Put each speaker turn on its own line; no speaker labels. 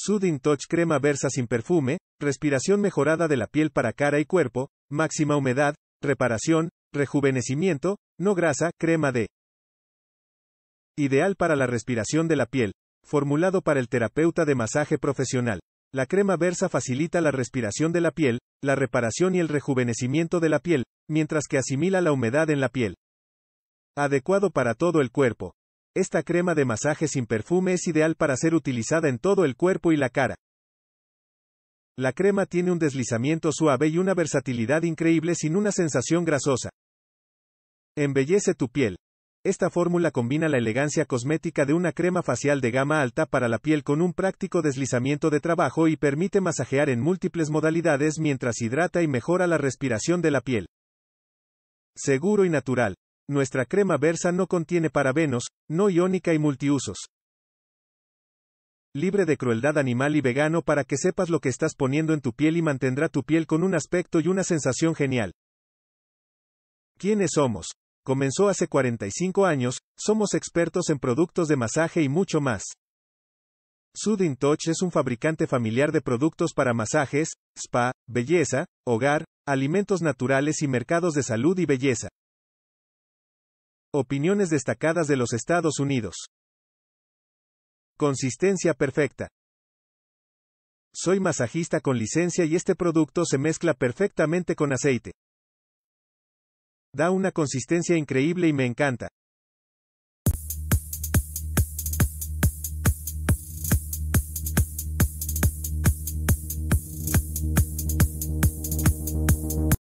Soothing Touch Crema Versa sin perfume, respiración mejorada de la piel para cara y cuerpo, máxima humedad, reparación, rejuvenecimiento, no grasa, crema de. Ideal para la respiración de la piel. Formulado para el terapeuta de masaje profesional. La crema Versa facilita la respiración de la piel, la reparación y el rejuvenecimiento de la piel, mientras que asimila la humedad en la piel. Adecuado para todo el cuerpo. Esta crema de masaje sin perfume es ideal para ser utilizada en todo el cuerpo y la cara. La crema tiene un deslizamiento suave y una versatilidad increíble sin una sensación grasosa. Embellece tu piel. Esta fórmula combina la elegancia cosmética de una crema facial de gama alta para la piel con un práctico deslizamiento de trabajo y permite masajear en múltiples modalidades mientras hidrata y mejora la respiración de la piel. Seguro y natural nuestra crema Versa no contiene parabenos, no iónica y multiusos. Libre de crueldad animal y vegano para que sepas lo que estás poniendo en tu piel y mantendrá tu piel con un aspecto y una sensación genial. ¿Quiénes somos? Comenzó hace 45 años, somos expertos en productos de masaje y mucho más. Sudin Touch es un fabricante familiar de productos para masajes, spa, belleza, hogar, alimentos naturales y mercados de salud y belleza. Opiniones destacadas de los Estados Unidos. Consistencia perfecta. Soy masajista con licencia y este producto se mezcla perfectamente con aceite. Da una consistencia increíble y me encanta.